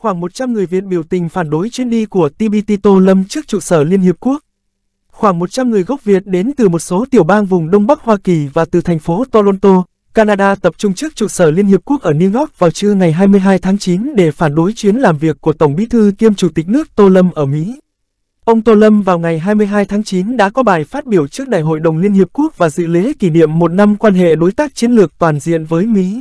Khoảng 100 người Việt biểu tình phản đối chuyến đi của TBT Tô Lâm trước trụ sở Liên Hiệp Quốc. Khoảng 100 người gốc Việt đến từ một số tiểu bang vùng Đông Bắc Hoa Kỳ và từ thành phố Toronto, Canada tập trung trước trụ sở Liên Hiệp Quốc ở New York vào trưa ngày 22 tháng 9 để phản đối chuyến làm việc của Tổng bí thư kiêm Chủ tịch nước Tô Lâm ở Mỹ. Ông Tô Lâm vào ngày 22 tháng 9 đã có bài phát biểu trước Đại hội đồng Liên Hiệp Quốc và dự lễ kỷ niệm một năm quan hệ đối tác chiến lược toàn diện với Mỹ.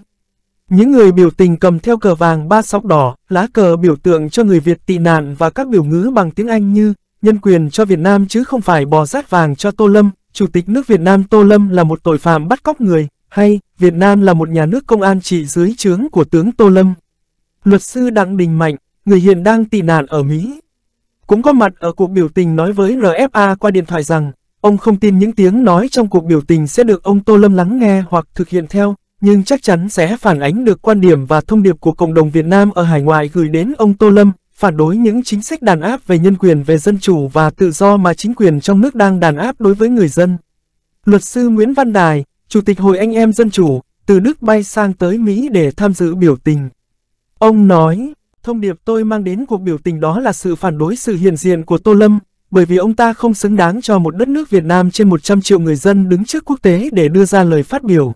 Những người biểu tình cầm theo cờ vàng ba sọc đỏ, lá cờ biểu tượng cho người Việt tị nạn và các biểu ngữ bằng tiếng Anh như nhân quyền cho Việt Nam chứ không phải bò rác vàng cho Tô Lâm, Chủ tịch nước Việt Nam Tô Lâm là một tội phạm bắt cóc người, hay Việt Nam là một nhà nước công an trị dưới trướng của tướng Tô Lâm. Luật sư Đặng Đình Mạnh, người hiện đang tị nạn ở Mỹ, cũng có mặt ở cuộc biểu tình nói với RFA qua điện thoại rằng ông không tin những tiếng nói trong cuộc biểu tình sẽ được ông Tô Lâm lắng nghe hoặc thực hiện theo nhưng chắc chắn sẽ phản ánh được quan điểm và thông điệp của cộng đồng Việt Nam ở hải ngoại gửi đến ông Tô Lâm, phản đối những chính sách đàn áp về nhân quyền về dân chủ và tự do mà chính quyền trong nước đang đàn áp đối với người dân. Luật sư Nguyễn Văn Đài, Chủ tịch Hội Anh Em Dân Chủ, từ Đức bay sang tới Mỹ để tham dự biểu tình. Ông nói, thông điệp tôi mang đến cuộc biểu tình đó là sự phản đối sự hiện diện của Tô Lâm, bởi vì ông ta không xứng đáng cho một đất nước Việt Nam trên 100 triệu người dân đứng trước quốc tế để đưa ra lời phát biểu.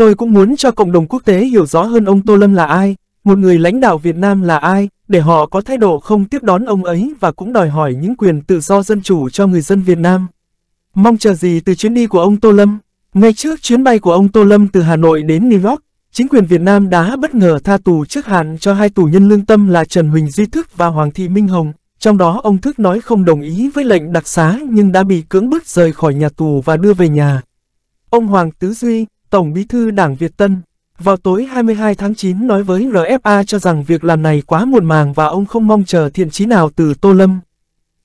Tôi cũng muốn cho cộng đồng quốc tế hiểu rõ hơn ông Tô Lâm là ai, một người lãnh đạo Việt Nam là ai, để họ có thái độ không tiếp đón ông ấy và cũng đòi hỏi những quyền tự do dân chủ cho người dân Việt Nam. Mong chờ gì từ chuyến đi của ông Tô Lâm? Ngay trước chuyến bay của ông Tô Lâm từ Hà Nội đến New York, chính quyền Việt Nam đã bất ngờ tha tù trước hạn cho hai tù nhân lương tâm là Trần Huỳnh Duy Thức và Hoàng Thị Minh Hồng. Trong đó ông Thức nói không đồng ý với lệnh đặc xá nhưng đã bị cưỡng bức rời khỏi nhà tù và đưa về nhà. Ông Hoàng Tứ Duy, Tổng bí thư Đảng Việt Tân, vào tối 22 tháng 9 nói với RFA cho rằng việc làm này quá muộn màng và ông không mong chờ thiện chí nào từ Tô Lâm.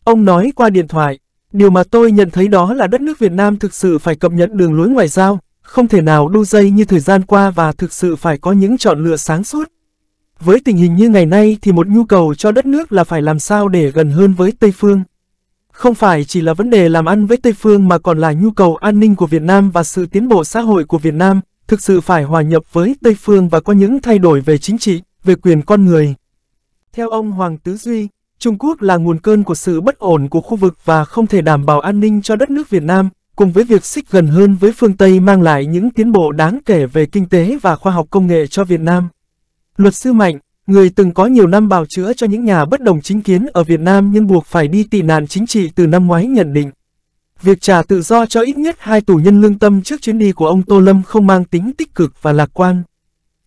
Ông nói qua điện thoại, điều mà tôi nhận thấy đó là đất nước Việt Nam thực sự phải cập nhật đường lối ngoại giao, không thể nào đu dây như thời gian qua và thực sự phải có những chọn lựa sáng suốt. Với tình hình như ngày nay thì một nhu cầu cho đất nước là phải làm sao để gần hơn với Tây Phương. Không phải chỉ là vấn đề làm ăn với Tây Phương mà còn là nhu cầu an ninh của Việt Nam và sự tiến bộ xã hội của Việt Nam, thực sự phải hòa nhập với Tây Phương và có những thay đổi về chính trị, về quyền con người. Theo ông Hoàng Tứ Duy, Trung Quốc là nguồn cơn của sự bất ổn của khu vực và không thể đảm bảo an ninh cho đất nước Việt Nam, cùng với việc xích gần hơn với phương Tây mang lại những tiến bộ đáng kể về kinh tế và khoa học công nghệ cho Việt Nam. Luật sư Mạnh, người từng có nhiều năm bào chữa cho những nhà bất đồng chính kiến ở Việt Nam nhưng buộc phải đi tị nạn chính trị từ năm ngoái nhận định. Việc trả tự do cho ít nhất hai tù nhân lương tâm trước chuyến đi của ông Tô Lâm không mang tính tích cực và lạc quan.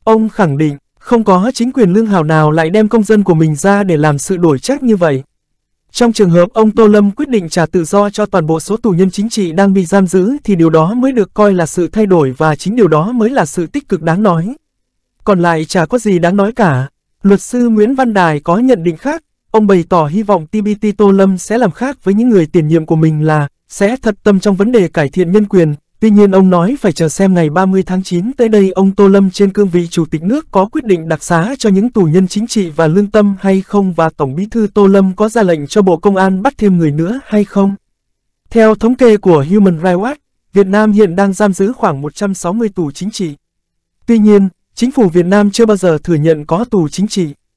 Ông khẳng định, không có chính quyền lương hào nào lại đem công dân của mình ra để làm sự đổi trách như vậy. Trong trường hợp ông Tô Lâm quyết định trả tự do cho toàn bộ số tù nhân chính trị đang bị giam giữ thì điều đó mới được coi là sự thay đổi và chính điều đó mới là sự tích cực đáng nói. Còn lại chả có gì đáng nói cả. Luật sư Nguyễn Văn Đài có nhận định khác, ông bày tỏ hy vọng TBT Tô Lâm sẽ làm khác với những người tiền nhiệm của mình là sẽ thật tâm trong vấn đề cải thiện nhân quyền. Tuy nhiên ông nói phải chờ xem ngày 30 tháng 9 tới đây ông Tô Lâm trên cương vị Chủ tịch nước có quyết định đặc xá cho những tù nhân chính trị và lương tâm hay không và Tổng bí thư Tô Lâm có ra lệnh cho Bộ Công an bắt thêm người nữa hay không. Theo thống kê của Human Rights Watch, Việt Nam hiện đang giam giữ khoảng 160 tù chính trị. Tuy nhiên, Chính phủ Việt Nam chưa bao giờ thừa nhận có tù chính trị.